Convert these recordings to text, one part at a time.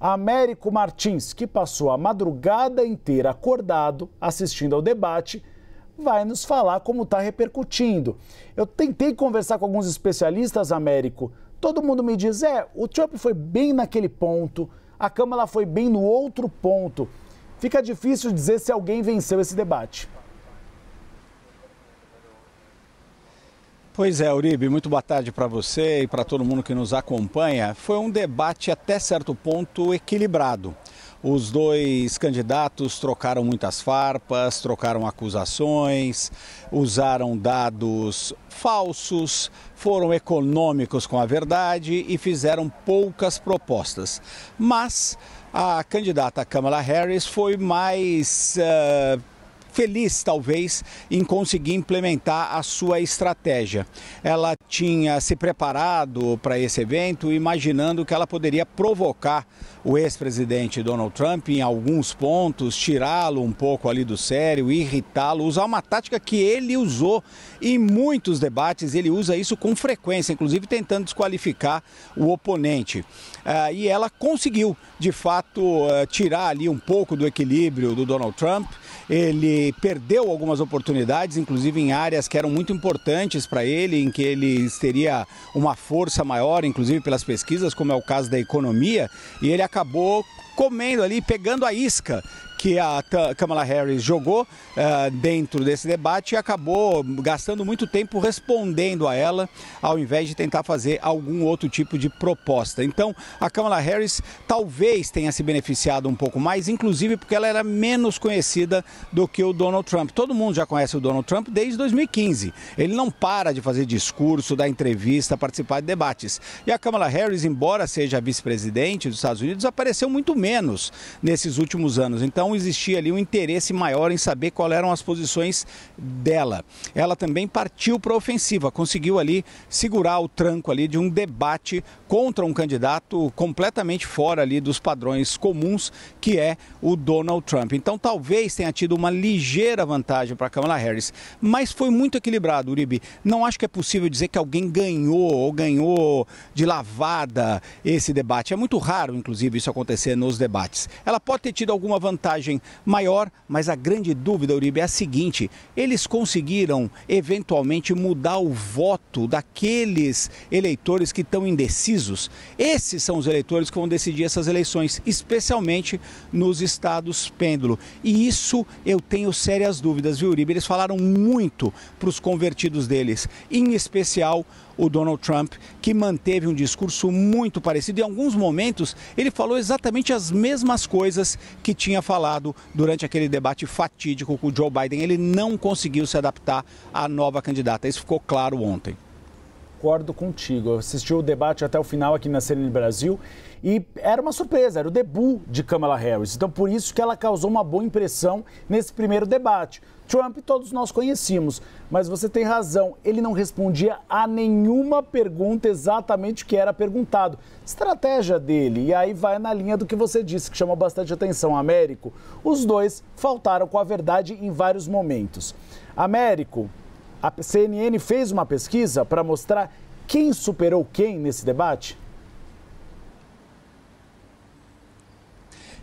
Américo Martins, que passou a madrugada inteira acordado assistindo ao debate, vai nos falar como está repercutindo. Eu tentei conversar com alguns especialistas, Américo. Todo mundo me diz: é, o Trump foi bem naquele ponto, a Câmara foi bem no outro ponto. Fica difícil dizer se alguém venceu esse debate. Pois é, Uribe, muito boa tarde para você e para todo mundo que nos acompanha. Foi um debate até certo ponto equilibrado. Os dois candidatos trocaram muitas farpas, trocaram acusações, usaram dados falsos, foram econômicos com a verdade e fizeram poucas propostas. Mas a candidata Kamala Harris foi mais. Uh feliz, talvez, em conseguir implementar a sua estratégia. Ela tinha se preparado para esse evento, imaginando que ela poderia provocar o ex-presidente Donald Trump em alguns pontos, tirá-lo um pouco ali do sério, irritá-lo, usar uma tática que ele usou em muitos debates, ele usa isso com frequência, inclusive tentando desqualificar o oponente. Ah, e ela conseguiu, de fato, ah, tirar ali um pouco do equilíbrio do Donald Trump. Ele perdeu algumas oportunidades, inclusive em áreas que eram muito importantes para ele, em que ele teria uma força maior, inclusive pelas pesquisas, como é o caso da economia, e ele acabou comendo ali, pegando a isca que a Kamala Harris jogou uh, dentro desse debate e acabou gastando muito tempo respondendo a ela, ao invés de tentar fazer algum outro tipo de proposta. Então, a Kamala Harris talvez tenha se beneficiado um pouco mais, inclusive porque ela era menos conhecida do que o Donald Trump. Todo mundo já conhece o Donald Trump desde 2015. Ele não para de fazer discurso, dar entrevista, participar de debates. E a Kamala Harris, embora seja vice-presidente dos Estados Unidos, apareceu muito menos menos nesses últimos anos. Então existia ali um interesse maior em saber qual eram as posições dela. Ela também partiu para a ofensiva, conseguiu ali segurar o tranco ali de um debate contra um candidato completamente fora ali dos padrões comuns, que é o Donald Trump. Então talvez tenha tido uma ligeira vantagem para Kamala Harris, mas foi muito equilibrado, Uribe. Não acho que é possível dizer que alguém ganhou ou ganhou de lavada esse debate. É muito raro, inclusive, isso acontecer nos debates. Ela pode ter tido alguma vantagem maior, mas a grande dúvida, Uribe, é a seguinte: eles conseguiram eventualmente mudar o voto daqueles eleitores que estão indecisos? Esses são os eleitores que vão decidir essas eleições, especialmente nos estados pêndulo. E isso eu tenho sérias dúvidas, viu, Uribe? Eles falaram muito para os convertidos deles, em especial o Donald Trump, que manteve um discurso muito parecido. Em alguns momentos, ele falou exatamente as mesmas coisas que tinha falado durante aquele debate fatídico com o Joe Biden. Ele não conseguiu se adaptar à nova candidata. Isso ficou claro ontem concordo contigo. Eu assisti o debate até o final aqui na CNN Brasil e era uma surpresa, era o debut de Kamala Harris. Então, por isso que ela causou uma boa impressão nesse primeiro debate. Trump todos nós conhecíamos, mas você tem razão, ele não respondia a nenhuma pergunta exatamente que era perguntado. Estratégia dele, e aí vai na linha do que você disse, que chamou bastante atenção, Américo. Os dois faltaram com a verdade em vários momentos. Américo, a CNN fez uma pesquisa para mostrar quem superou quem nesse debate?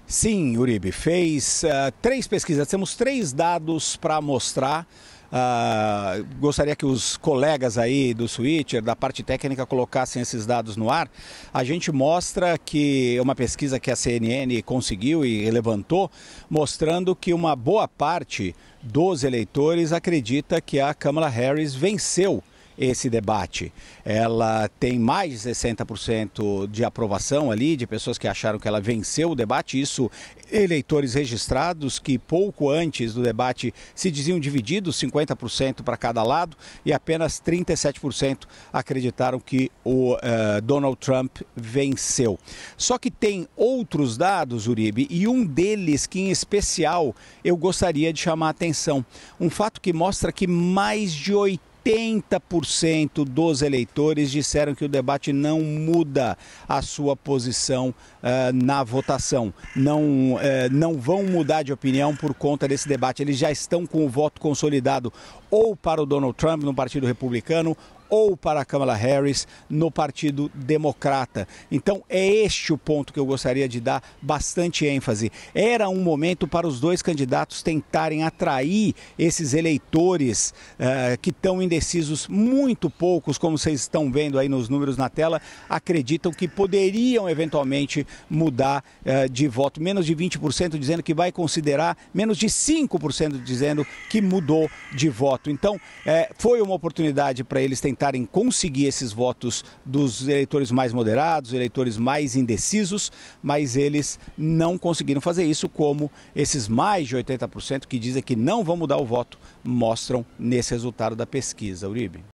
Sim, Uribe, fez uh, três pesquisas. Temos três dados para mostrar. Uh, gostaria que os colegas aí do Switcher, da parte técnica, colocassem esses dados no ar. A gente mostra que uma pesquisa que a CNN conseguiu e levantou, mostrando que uma boa parte dos eleitores acredita que a Kamala Harris venceu esse debate. Ela tem mais de 60% de aprovação ali, de pessoas que acharam que ela venceu o debate, isso eleitores registrados que pouco antes do debate se diziam divididos, 50% para cada lado, e apenas 37% acreditaram que o uh, Donald Trump venceu. Só que tem outros dados, Uribe, e um deles que em especial eu gostaria de chamar a atenção. Um fato que mostra que mais de 80 80% dos eleitores disseram que o debate não muda a sua posição uh, na votação. Não, uh, não vão mudar de opinião por conta desse debate. Eles já estão com o voto consolidado ou para o Donald Trump no Partido Republicano ou para Kamala Harris no Partido Democrata. Então é este o ponto que eu gostaria de dar bastante ênfase. Era um momento para os dois candidatos tentarem atrair esses eleitores uh, que estão indecisos, muito poucos, como vocês estão vendo aí nos números na tela, acreditam que poderiam eventualmente mudar uh, de voto. Menos de 20% dizendo que vai considerar, menos de 5% dizendo que mudou de voto. Então eh, foi uma oportunidade para eles tentarem tentarem conseguir esses votos dos eleitores mais moderados, eleitores mais indecisos, mas eles não conseguiram fazer isso, como esses mais de 80% que dizem que não vão mudar o voto mostram nesse resultado da pesquisa, Uribe.